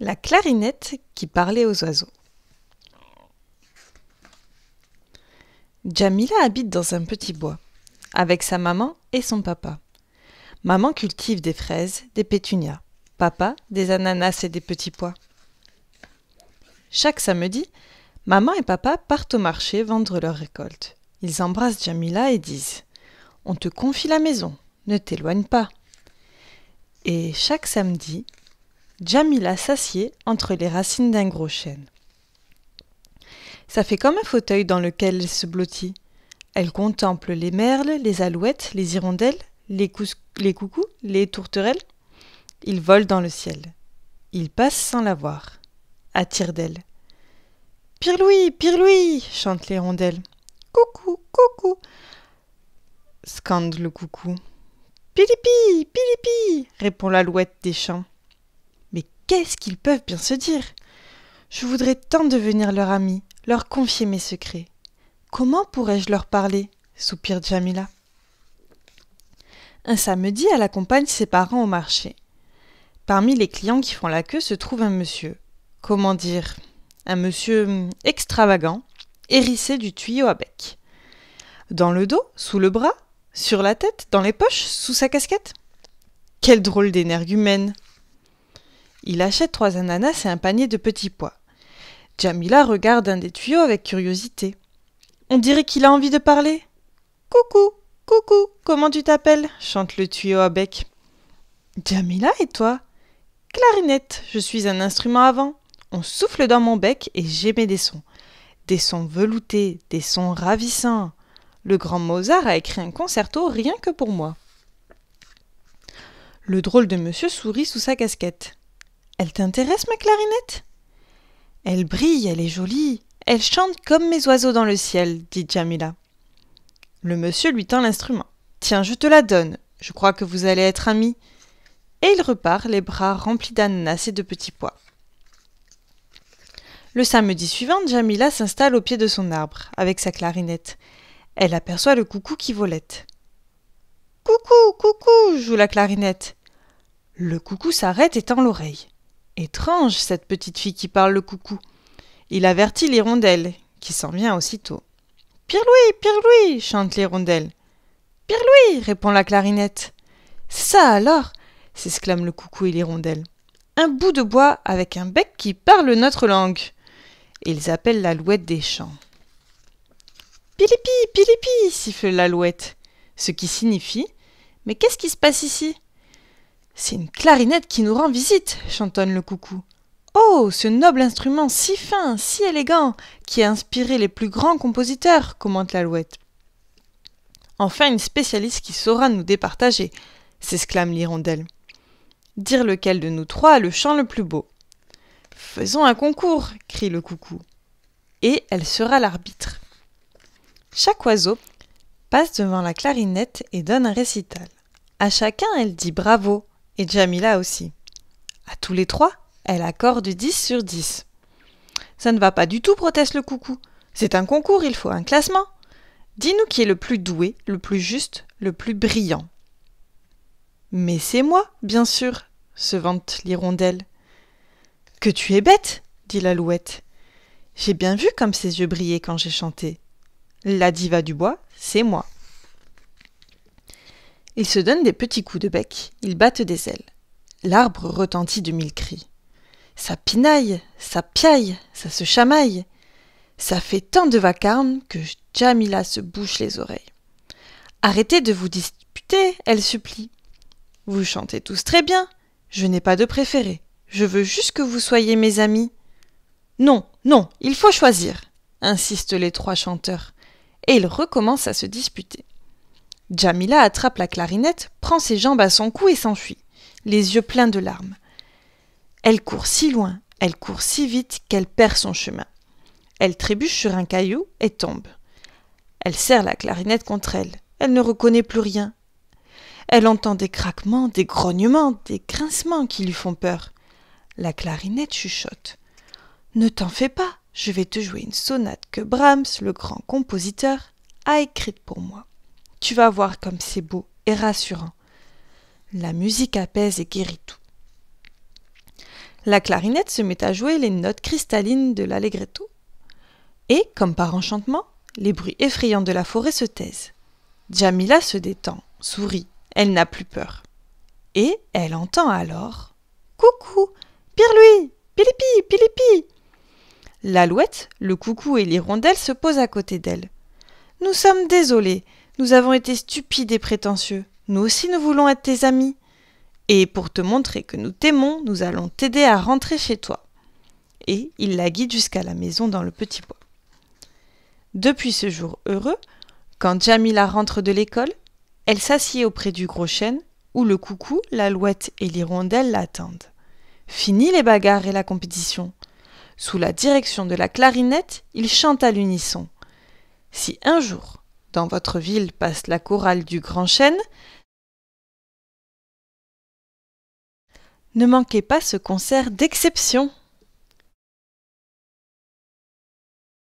La clarinette qui parlait aux oiseaux. Jamila habite dans un petit bois, avec sa maman et son papa. Maman cultive des fraises, des pétunias, papa des ananas et des petits pois. Chaque samedi, maman et papa partent au marché vendre leur récolte. Ils embrassent Jamila et disent On te confie la maison, ne t'éloigne pas. Et chaque samedi, Jamila s'assied entre les racines d'un gros chêne. Ça fait comme un fauteuil dans lequel elle se blottit. Elle contemple les merles, les alouettes, les hirondelles, les, coucous, les tourterelles. Ils volent dans le ciel. Ils passent sans la voir, Attire tire d'elle. Pirloui, chantent chante l'hirondelle. Coucou, coucou scande le coucou. Pilipi, pilipi répond l'alouette des champs qu'est-ce qu'ils peuvent bien se dire Je voudrais tant devenir leur ami, leur confier mes secrets. Comment pourrais-je leur parler soupire Jamila. Un samedi, elle accompagne ses parents au marché. Parmi les clients qui font la queue se trouve un monsieur. Comment dire Un monsieur hum, extravagant, hérissé du tuyau à bec. Dans le dos, sous le bras, sur la tête, dans les poches, sous sa casquette. Quel drôle d'énergumène il achète trois ananas et un panier de petits pois. Jamila regarde un des tuyaux avec curiosité. On dirait qu'il a envie de parler. Coucou, coucou, comment tu t'appelles chante le tuyau à bec. Jamila et toi Clarinette, je suis un instrument avant. On souffle dans mon bec et j'émets des sons. Des sons veloutés, des sons ravissants. Le grand Mozart a écrit un concerto rien que pour moi. Le drôle de monsieur sourit sous sa casquette. Elle t'intéresse, ma clarinette Elle brille, elle est jolie, elle chante comme mes oiseaux dans le ciel, dit Jamila. Le monsieur lui tend l'instrument. Tiens, je te la donne, je crois que vous allez être amis. Et il repart, les bras remplis d'ananas et de petits pois. Le samedi suivant, Jamila s'installe au pied de son arbre, avec sa clarinette. Elle aperçoit le coucou qui volette. Coucou, coucou, joue la clarinette. Le coucou s'arrête et tend l'oreille. Étrange, cette petite fille qui parle le coucou. Il avertit l'hirondelle, qui s'en vient aussitôt. Pirlouis, louis chante l'hirondelle. répond la clarinette. Ça alors s'exclament le coucou et l'hirondelle. Un bout de bois avec un bec qui parle notre langue. ils appellent l'alouette des champs. Pilipi, pilipi siffle l'alouette. Ce qui signifie Mais qu'est-ce qui se passe ici c'est une clarinette qui nous rend visite, chantonne le coucou. Oh, ce noble instrument si fin, si élégant, qui a inspiré les plus grands compositeurs, commente l'alouette. Enfin une spécialiste qui saura nous départager, s'exclame l'hirondelle. Dire lequel de nous trois a le chant le plus beau. Faisons un concours, crie le coucou. Et elle sera l'arbitre. Chaque oiseau passe devant la clarinette et donne un récital. À chacun, elle dit bravo, et Jamila aussi. À tous les trois, elle accorde dix sur dix. « Ça ne va pas du tout, proteste le coucou. C'est un concours, il faut un classement. Dis-nous qui est le plus doué, le plus juste, le plus brillant. Mais c'est moi, bien sûr, se vante l'hirondelle. Que tu es bête, dit l'alouette. J'ai bien vu comme ses yeux brillaient quand j'ai chanté. La diva du bois, c'est moi. Ils se donnent des petits coups de bec, ils battent des ailes. L'arbre retentit de mille cris. Ça pinaille, ça piaille, ça se chamaille. Ça fait tant de vacarme que Jamila se bouche les oreilles. Arrêtez de vous disputer, elle supplie. Vous chantez tous très bien. Je n'ai pas de préféré. Je veux juste que vous soyez mes amis. Non, non, il faut choisir, insistent les trois chanteurs. Et ils recommencent à se disputer. Jamila attrape la clarinette, prend ses jambes à son cou et s'enfuit, les yeux pleins de larmes. Elle court si loin, elle court si vite qu'elle perd son chemin. Elle trébuche sur un caillou et tombe. Elle serre la clarinette contre elle. Elle ne reconnaît plus rien. Elle entend des craquements, des grognements, des grincements qui lui font peur. La clarinette chuchote. Ne t'en fais pas, je vais te jouer une sonate que Brahms, le grand compositeur, a écrite pour moi. Tu vas voir comme c'est beau et rassurant. La musique apaise et guérit tout. La clarinette se met à jouer les notes cristallines de l'allegretto. Et, comme par enchantement, les bruits effrayants de la forêt se taisent. Jamila se détend, sourit, elle n'a plus peur. Et elle entend alors Coucou Pirlui Pilipi Pilipi L'alouette, le coucou et l'hirondelle se posent à côté d'elle. Nous sommes désolés, nous avons été stupides et prétentieux. Nous aussi nous voulons être tes amis. Et pour te montrer que nous t'aimons, nous allons t'aider à rentrer chez toi. Et il la guide jusqu'à la maison dans le petit bois. Depuis ce jour heureux, quand Jamila rentre de l'école, elle s'assied auprès du gros chêne où le coucou, l'alouette et l'hirondelle l'attendent. Fini les bagarres et la compétition. Sous la direction de la clarinette, ils chantent à l'unisson. Si un jour dans votre ville passe la chorale du Grand Chêne. Ne manquez pas ce concert d'exception.